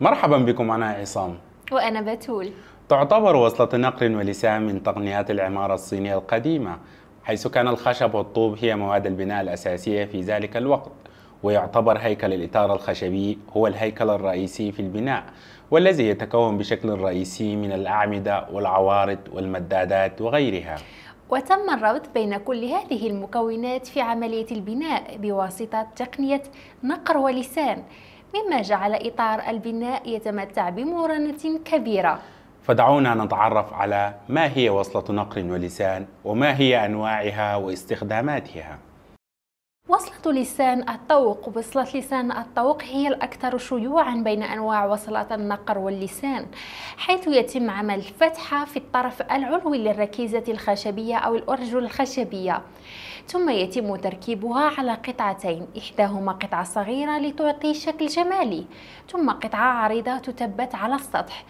مرحبا بكم أنا عصام وأنا بتول تعتبر وصلة نقل ولسان من تقنيات العمارة الصينية القديمة حيث كان الخشب والطوب هي مواد البناء الأساسية في ذلك الوقت ويعتبر هيكل الإطار الخشبي هو الهيكل الرئيسي في البناء والذي يتكون بشكل رئيسي من الأعمدة والعوارض والمدادات وغيرها وتم الربط بين كل هذه المكونات في عملية البناء بواسطة تقنية نقر ولسان مما جعل إطار البناء يتمتع بمرونة كبيرة فدعونا نتعرف على ما هي وصلة نقر ولسان وما هي أنواعها واستخداماتها وصلة لسان الطوق وصلة لسان الطوق هي الأكثر شيوعا بين أنواع وصلة النقر واللسان حيث يتم عمل فتحة في الطرف العلوي للركيزة الخشبية أو الأرجل الخشبية ثم يتم تركيبها على قطعتين إحداهما قطعة صغيرة لتعطي شكل جمالي ثم قطعة عريضة تثبت على السطح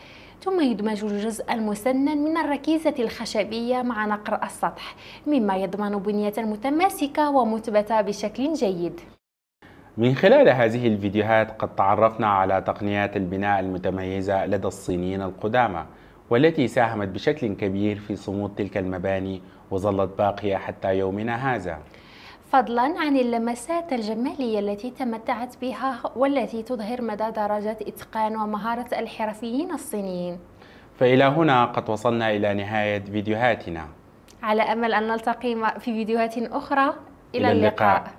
ثم يدمج الجزء المسنن من الركيزة الخشبية مع نقر السطح مما يضمن بنية متماسكة ومثبتة بشكل جيد من خلال هذه الفيديوهات قد تعرفنا على تقنيات البناء المتميزة لدى الصينيين القدامى والتي ساهمت بشكل كبير في صمود تلك المباني وظلت باقية حتى يومنا هذا فضلا عن اللمسات الجمالية التي تمتعت بها والتي تظهر مدى درجة إتقان ومهارة الحرفيين الصينيين فإلى هنا قد وصلنا إلى نهاية فيديوهاتنا على أمل أن نلتقي في فيديوهات أخرى إلى, إلى اللقاء, اللقاء.